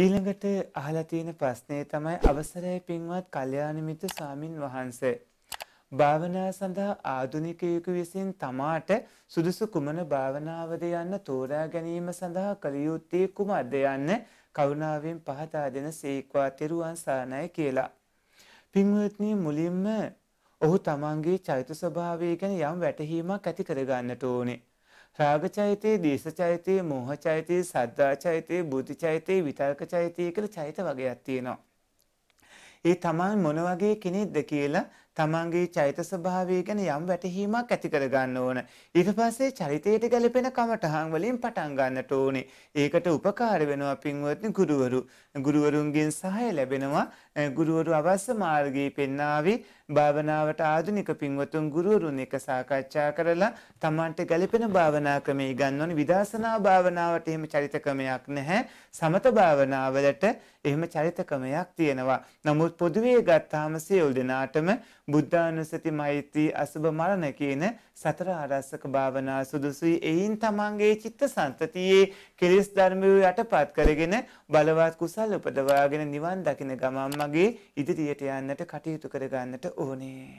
ඊළඟට අහලා තියෙන ප්‍රශ්නේ තමයි අවසරයි පින්වත් කල්යාණමිත ස්වාමින් වහන්සේ. භාවනා සඳහා ආධුනිකයෙකු විසින් තමාට සුදුසු කුමන භාවනාවද යන්න තෝරා ගැනීම සඳහා කළ යුත්තේ කුමක්ද යන්න කරුණාවෙන් පහදා දෙන සීක්වා තෙරුවන් සරණයි කියලා. පින්වත්නි මුලින්ම ඔහු තමන්ගේ චෛත්‍ය ස්වභාවය ගැන යම් වැටහීමක් ඇති කරගන්නට ඕනේ. රාගචෛතයේ, දේශචෛතයේ, මෝහචෛතයේ, සද්දාචෛතයේ, බුද්ධිචෛතයේ, විතර්කචෛතයේ කියලා චෛත වගේක් තියෙනවා. ඒ තමයි මොන වගේ කෙනෙක්ද කියලා තමන්ගේ චෛත ස්වභාවය ගැන යම් වැටහීමක් ඇති කරගන්න ඕන. ඊට පස්සේ චරිතයට ගැලපෙන කමටහන් වලින් පටන් ගන්නට ඕනේ. ඒකට උපකාර වෙනවා පින්වත්නි ගුරුවරු. ගුරුවරුන්ගෙන් සහාය ලැබෙනවා. ගුරුවරු අවශ්‍ය මාර්ගයේ පෙන්නාවි භාවනාවට ආධුනික පින්වතුන් ගුරුවරුන් එක සාකච්ඡා කරලා තමන්ට ගැලපෙන භාවනා ක්‍රම ඉගන්න ඕනේ. විදර්ශනා භාවනාවට එහෙම චරිත ක්‍රමයක් නැහැ. සමත භාවනාවලට එහෙම චරිත ක්‍රමයක් තියෙනවා. නමුත් පොදුවේ ගත්තාම සියලු දෙනාටම බුද්ධානුස්සති මෛත්‍රී අසුභ මරණ කියන සතර ආරස්සක භාවනා සුදුසුයි. එයින් තමන්ගේ චිත්ත සන්තතියේ කෙලෙස් ධර්මය යටපත් කරගෙන බලවත් කුසල් උපදවාගෙන නිවන් දකින ගමන් මගේ ඉදිරියට යන්නට කටයුතු කරගන්නට ඕනේ.